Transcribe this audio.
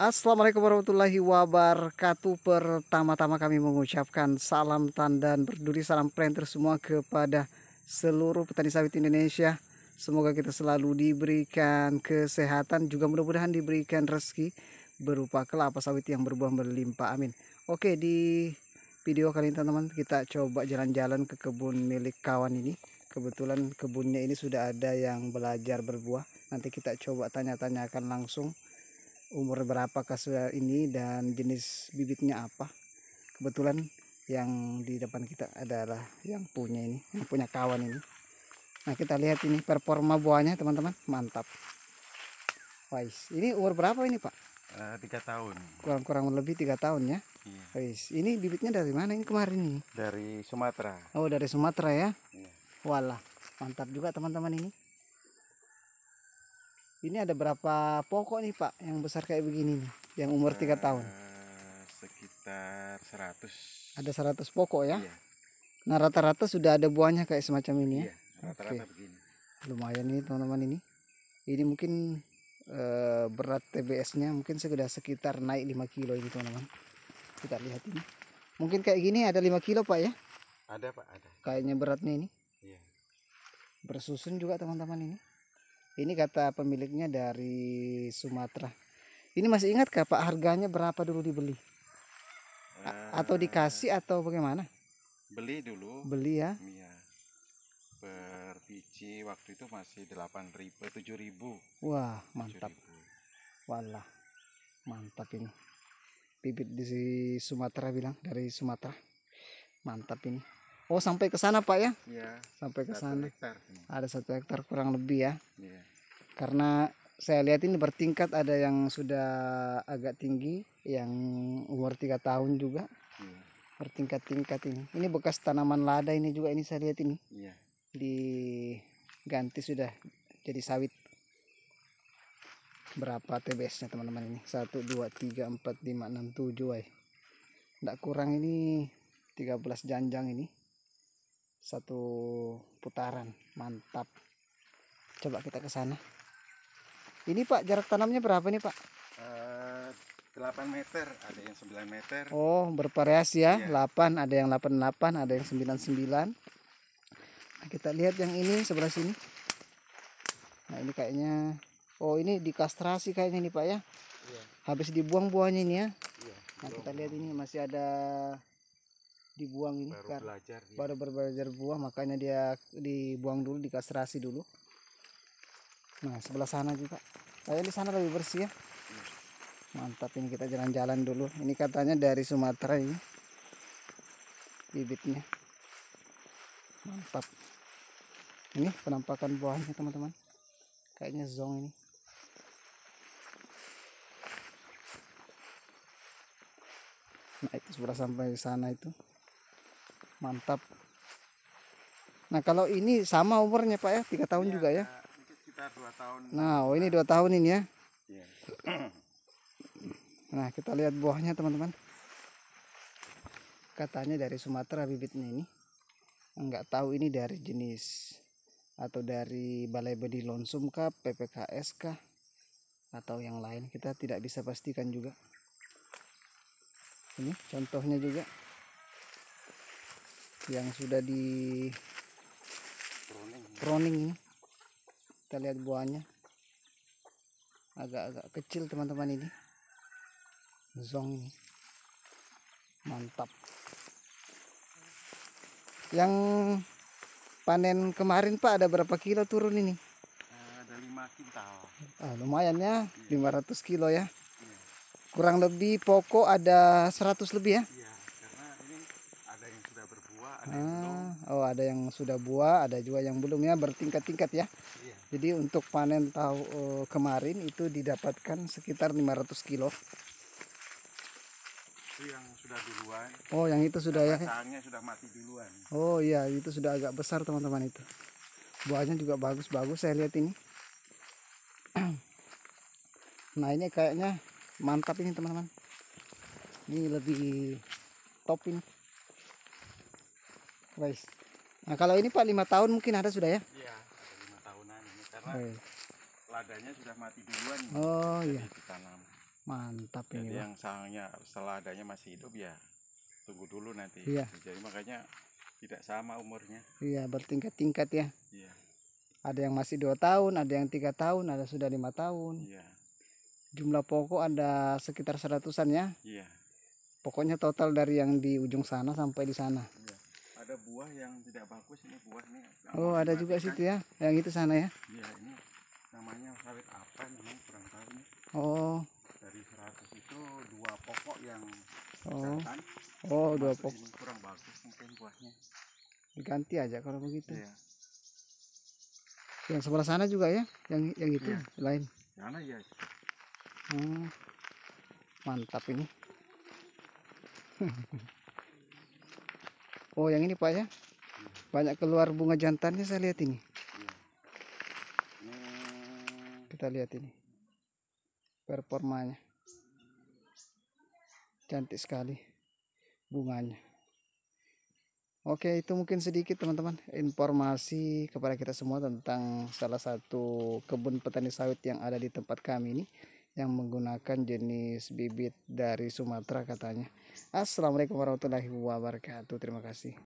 Assalamualaikum warahmatullahi wabarakatuh. Pertama-tama kami mengucapkan salam tandan berduri salam planter semua kepada seluruh petani sawit Indonesia. Semoga kita selalu diberikan kesehatan juga mudah-mudahan diberikan rezeki berupa kelapa sawit yang berbuah berlimpah. Amin. Oke, di video kali ini teman-teman kita coba jalan-jalan ke kebun milik kawan ini. Kebetulan kebunnya ini sudah ada yang belajar berbuah. Nanti kita coba tanya-tanyakan langsung umur berapa kasus ini dan jenis bibitnya apa kebetulan yang di depan kita adalah yang punya ini yang punya kawan ini nah kita lihat ini performa buahnya teman-teman mantap wise ini umur berapa ini pak? Eh, tiga tahun. Kurang-kurang lebih tiga tahun ya. Iya. Wais, ini bibitnya dari mana ini kemarin nih? Dari Sumatera. Oh dari Sumatera ya? Iya. Walah, mantap juga teman-teman ini. Ini ada berapa pokok nih Pak yang besar kayak begini nih, yang umur tiga eh, tahun? Sekitar 100. Ada 100 pokok ya? Iya. Nah rata-rata sudah ada buahnya kayak semacam ini ya? Iya, rata-rata Oke. begini. Lumayan nih teman-teman ini. Ini mungkin uh, berat TBS-nya mungkin sudah sekitar naik 5 kilo ini teman-teman. Kita lihat ini. Mungkin kayak gini ada 5 kilo Pak ya? Ada Pak, ada. Kayaknya beratnya ini. Iya. Bersusun juga teman-teman ini. Ini kata pemiliknya dari Sumatera. Ini masih ingat kah Pak harganya berapa dulu dibeli? A eh, atau dikasih atau bagaimana? Beli dulu. Beli ya. Iya. Per biji waktu itu masih 8.000 eh, ribu, Wah, mantap. 7 Mantap ini. Bibit di Sumatera bilang dari Sumatera. Mantap ini. Oh, sampai ke sana, Pak ya? Iya. Sampai ke sana. Ada satu hektar kurang lebih ya. Iya karena saya lihat ini bertingkat ada yang sudah agak tinggi yang umur tiga tahun juga iya. bertingkat-tingkat ini ini bekas tanaman lada ini juga ini saya lihat ini Iya. diganti sudah jadi sawit berapa TBS nya teman-teman ini 1 2 3 4 5 6 7 ay. tidak kurang ini 13 janjang ini satu putaran mantap coba kita ke sana ini Pak jarak tanamnya berapa nih Pak? Uh, eh, 8 meter, ada yang 9 meter. Oh, bervariasi ya. Yeah. Iya. 8, ada yang 88, ada yang 99. Nah, kita lihat yang ini sebelah sini. Nah, ini kayaknya oh ini dikastrasi kayaknya nih Pak ya. Yeah. Habis dibuang buahnya ini ya. Yeah, nah, kita lihat ini masih ada dibuang ini baru kan. Belajar, Baru belajar buah makanya dia dibuang dulu dikastrasi dulu. Nah, sebelah sana juga. Saya di sana lebih bersih ya. Mantap ini kita jalan-jalan dulu. Ini katanya dari Sumatera ini. Bibitnya. Mantap. Ini penampakan buahnya teman-teman. Kayaknya zong ini. Nah, itu sebelah sampai sana itu. Mantap. Nah, kalau ini sama umurnya Pak ya, tiga tahun ya, juga ya sekitar dua tahun nah oh ini dua tahun ini ya yeah. nah kita lihat buahnya teman-teman katanya dari Sumatera bibitnya ini Enggak tahu ini dari jenis atau dari Balai Bedi Lonsum kah, PPKS kah, atau yang lain kita tidak bisa pastikan juga. Ini contohnya juga yang sudah di Proning ini kita lihat buahnya agak-agak kecil teman-teman ini zong mantap yang panen kemarin Pak ada berapa kilo turun ini? Ada lima kintal. Ah, lumayan ya, 500 iya. kilo ya. Iya. Kurang lebih pokok ada 100 lebih ya? Iya. Nah, ah, oh, ada yang sudah buah, ada juga yang belum ya, bertingkat-tingkat ya. Iya. Jadi untuk panen tahu eh, kemarin itu didapatkan sekitar 500 kilo. yang sudah duluan. Oh, yang itu sudah ya. sudah mati duluan. Oh iya, itu sudah agak besar teman-teman itu. Buahnya juga bagus-bagus saya lihat ini. Nah, ini kayaknya mantap ini teman-teman. Ini lebih top ini. Baik, Nah, kalau ini Pak lima tahun mungkin ada sudah ya? Iya, lima tahunan ini karena oh, iya. ladanya sudah mati duluan. Oh iya. Ditanam. Mantap Jadi ini. Jadi yang sangnya seladanya masih hidup ya tunggu dulu nanti. Iya. Jadi makanya tidak sama umurnya. Iya, bertingkat-tingkat ya. Iya. Ada yang masih dua tahun, ada yang tiga tahun, ada sudah lima tahun. Iya. Jumlah pokok ada sekitar seratusan ya. Iya. Pokoknya total dari yang di ujung sana sampai di sana ada buah yang tidak bagus ini buah nih. Oh, ada juga kan. situ ya. Yang itu sana ya. Iya, ini namanya sawit apa namanya kurang tahu nih. Oh. Dari 100 itu dua pokok yang Oh. Jantan, oh, dua pokok. Ini kurang bagus mungkin buahnya. Diganti aja kalau begitu. Iya. Yang sebelah sana juga ya, yang yang itu iya. lain. Sana ya. Hmm. Mantap ini. Oh yang ini pak ya? Banyak keluar bunga jantannya saya lihat ini. Kita lihat ini. Performanya. Cantik sekali bunganya. Oke itu mungkin sedikit teman-teman informasi kepada kita semua tentang salah satu kebun petani sawit yang ada di tempat kami ini yang menggunakan jenis bibit dari Sumatera katanya. Assalamualaikum warahmatullahi wabarakatuh. Terima kasih.